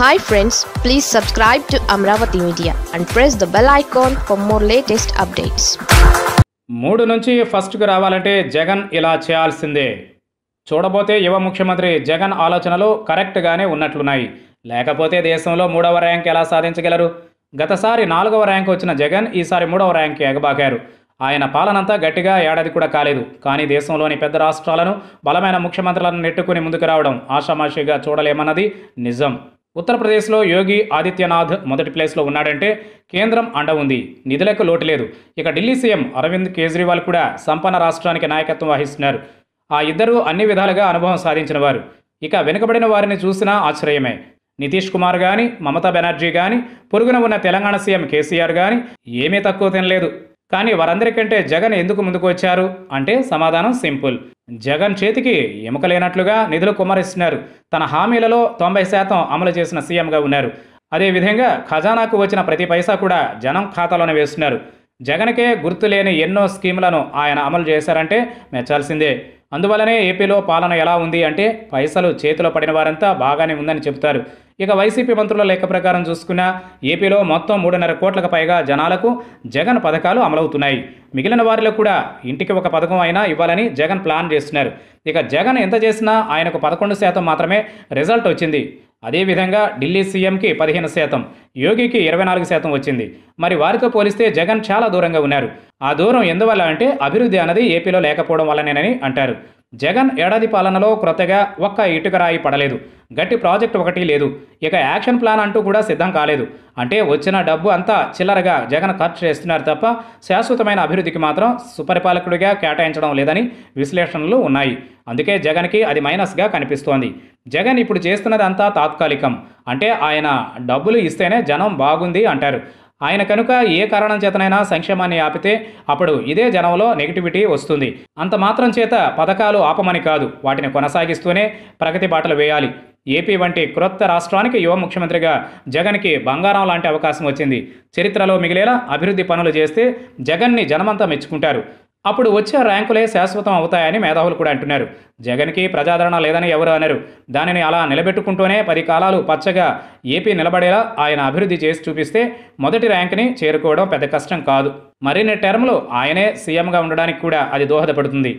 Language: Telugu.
hi friends please subscribe to Amaravati media and press the bell icon for more latest updates మూడు నుంచి ఫస్ట్కు రావాలంటే జగన్ ఇలా చేయాల్సిందే చూడబోతే యువ ముఖ్యమంత్రి జగన్ ఆలోచనలు కరెక్ట్గానే ఉన్నట్లున్నాయి లేకపోతే దేశంలో మూడవ ర్యాంక్ ఎలా సాధించగలరు గతసారి నాలుగవ ర్యాంక్ వచ్చిన జగన్ ఈసారి మూడవ ర్యాంక్ ఎగబాకారు ఆయన పాలనంతా గట్టిగా ఏడాది కూడా కాలేదు కానీ దేశంలోని పెద్ద రాష్ట్రాలను బలమైన ముఖ్యమంత్రులను నెట్టుకుని ముందుకు రావడం ఆషామాషిగా చూడలేమన్నది నిజం ఉత్తరప్రదేశ్లో యోగి ఆదిత్యనాథ్ మొదటి ప్లేస్లో ఉన్నాడంటే కేంద్రం అండ ఉంది నిధులకు లోటు లేదు ఇక ఢిల్లీ సీఎం అరవింద్ కేజ్రీవాల్ కూడా సంపన్న రాష్ట్రానికి నాయకత్వం వహిస్తున్నారు ఆ ఇద్దరూ అన్ని విధాలుగా అనుభవం సాధించిన వారు ఇక వెనుకబడిన వారిని చూసినా ఆశ్చర్యమే నితీష్ కుమార్ కానీ మమతా బెనర్జీ కానీ పొరుగున ఉన్న తెలంగాణ సీఎం కేసీఆర్ కానీ ఏమీ తక్కువ తినలేదు కానీ వారందరికంటే జగన్ ఎందుకు ముందుకు వచ్చారు అంటే సమాధానం సింపుల్ జగన్ చేతికి ఎముక లేనట్లుగా నిధులు కుమ్మరిస్తున్నారు తన హామీలలో తొంభై శాతం అమలు చేసిన సీఎంగా ఉన్నారు అదేవిధంగా ఖజానాకు వచ్చిన ప్రతి పైసా కూడా జనం ఖాతాలోనే వేస్తున్నారు జగన్కే గుర్తులేని ఎన్నో స్కీములను ఆయన అమలు చేశారంటే మెచ్చాల్సిందే అందువలనే ఏపీలో పాలన ఎలా ఉంది అంటే పైసలు చేతిలో పడిన వారంతా బాగానే ఉందని చెబుతారు ఇక వైసీపీ మంత్రుల లెక్క ప్రకారం చూసుకున్న ఏపీలో మొత్తం మూడున్నర కోట్లకు పైగా జనాలకు జగన్ పథకాలు అమలవుతున్నాయి మిగిలిన వారిలో కూడా ఇంటికి ఒక పథకం అయినా ఇవ్వాలని జగన్ ప్లాన్ చేస్తున్నారు ఇక జగన్ ఎంత చేసినా ఆయనకు పదకొండు శాతం మాత్రమే రిజల్ట్ వచ్చింది అదేవిధంగా ఢిల్లీ సీఎంకి పదిహేను శాతం యోగికి ఇరవై నాలుగు శాతం వచ్చింది మరి వారితో పోలిస్తే జగన్ చాలా దూరంగా ఉన్నారు ఆ దూరం ఎందువల్ల అంటే అభివృద్ధి అన్నది ఏపీలో లేకపోవడం వల్లనేనని అంటారు జగన్ ఏడాది పాలనలో క్రొత్తగా ఒక్క ఇటుకరాయి పడలేదు గట్టి ప్రాజెక్ట్ ఒకటి లేదు ఇక యాక్షన్ ప్లాన్ అంటూ కూడా సిద్ధం కాలేదు అంటే వచ్చిన డబ్బు అంతా చిల్లరగా జగన్ ఖర్చు చేస్తున్నారు తప్ప శాశ్వతమైన అభివృద్ధికి మాత్రం సుపరిపాలకుడిగా కేటాయించడం లేదని విశ్లేషణలు ఉన్నాయి అందుకే జగన్కి అది మైనస్గా కనిపిస్తోంది జగన్ ఇప్పుడు చేస్తున్నది అంతా తాత్కాలికం అంటే ఆయన డబ్బులు ఇస్తేనే జనం బాగుంది అంటారు ఆయన కనుక ఏ కారణం చేతనైనా సంక్షేమాన్ని ఆపితే అప్పుడు ఇదే జనంలో నెగిటివిటీ వస్తుంది అంత మాత్రం చేత పథకాలు ఆపమని కాదు వాటిని కొనసాగిస్తూనే ప్రగతి బాటలు వేయాలి ఏపీ వంటి క్రొత్త రాష్ట్రానికి యువ ముఖ్యమంత్రిగా జగన్కి బంగారం లాంటి అవకాశం వచ్చింది చరిత్రలో మిగిలేలా అభివృద్ధి పనులు చేస్తే జగన్ని జనమంతా మెచ్చుకుంటారు అప్పుడు వచ్చే ర్యాంకులే శాశ్వతం అవుతాయని మేధావులు కూడా అంటున్నారు జగన్కి ప్రజాదరణ లేదని ఎవరు అన్నారు దానిని అలా నిలబెట్టుకుంటూనే పది కాలాలు పచ్చగా ఏపీ నిలబడేలా ఆయన అభివృద్ధి చేసి చూపిస్తే మొదటి ర్యాంక్ని చేరుకోవడం పెద్ద కష్టం కాదు మరిన్ని టర్మ్లు ఆయనే సీఎంగా ఉండడానికి కూడా అది దోహదపడుతుంది